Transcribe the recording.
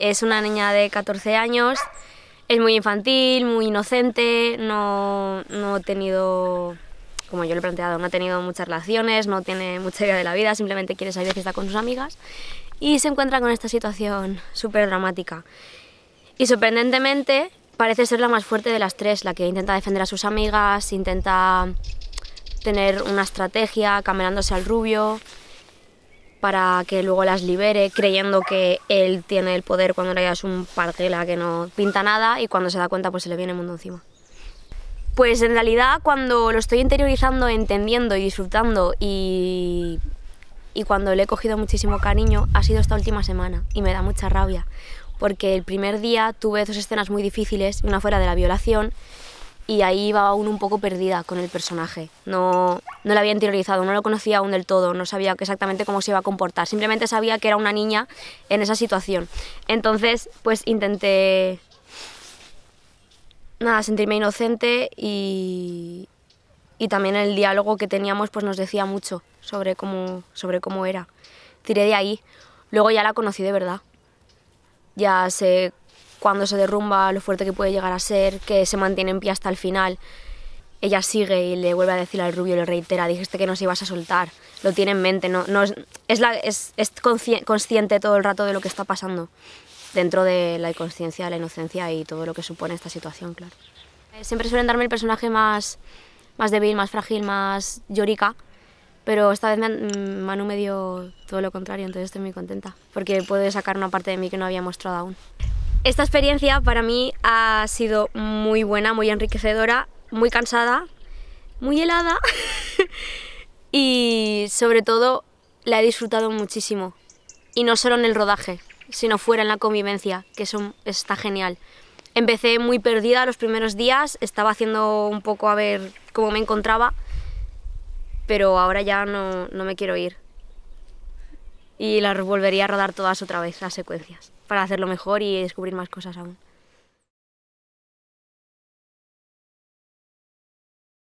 Es una niña de 14 años, es muy infantil, muy inocente, no, no ha tenido, como yo le he planteado, no ha tenido muchas relaciones, no tiene mucha idea de la vida, simplemente quiere salir de fiesta con sus amigas y se encuentra con esta situación súper dramática. Y sorprendentemente parece ser la más fuerte de las tres, la que intenta defender a sus amigas, intenta tener una estrategia, caminándose al rubio, para que luego las libere, creyendo que él tiene el poder cuando le hayas es un parcela que no pinta nada y cuando se da cuenta pues se le viene el mundo encima. Pues en realidad cuando lo estoy interiorizando, entendiendo y disfrutando y, y cuando le he cogido muchísimo cariño ha sido esta última semana y me da mucha rabia porque el primer día tuve dos escenas muy difíciles, una fuera de la violación y ahí iba aún un poco perdida con el personaje. No, no la había interiorizado, no lo conocía aún del todo, no sabía exactamente cómo se iba a comportar, simplemente sabía que era una niña en esa situación. Entonces, pues intenté nada, sentirme inocente y, también el diálogo que teníamos pues nos decía mucho sobre cómo, sobre cómo era. Tiré de ahí, luego ya la conocí de verdad, ya sé cuando se derrumba, lo fuerte que puede llegar a ser, que se mantiene en pie hasta el final ella sigue y le vuelve a decir al rubio, le reitera, dijiste que nos ibas a soltar. Lo tiene en mente, no, no es, es, consciente todo el rato de lo que está pasando dentro de la inconsciencia, la inocencia y todo lo que supone esta situación, claro. Eh, siempre suelen darme el personaje más, más débil, más frágil, más llorica, pero esta vez me han, mm, Manu me dio todo lo contrario, entonces estoy muy contenta, porque puedo sacar una parte de mí que no había mostrado aún. Esta experiencia para mí ha sido muy buena, muy enriquecedora muy cansada, muy helada y sobre todo la he disfrutado muchísimo. Y no solo en el rodaje, sino fuera en la convivencia, que eso está genial. Empecé muy perdida los primeros días, estaba haciendo un poco a ver cómo me encontraba, pero ahora ya no, no me quiero ir. Y las volvería a rodar todas otra vez, las secuencias, para hacerlo mejor y descubrir más cosas aún.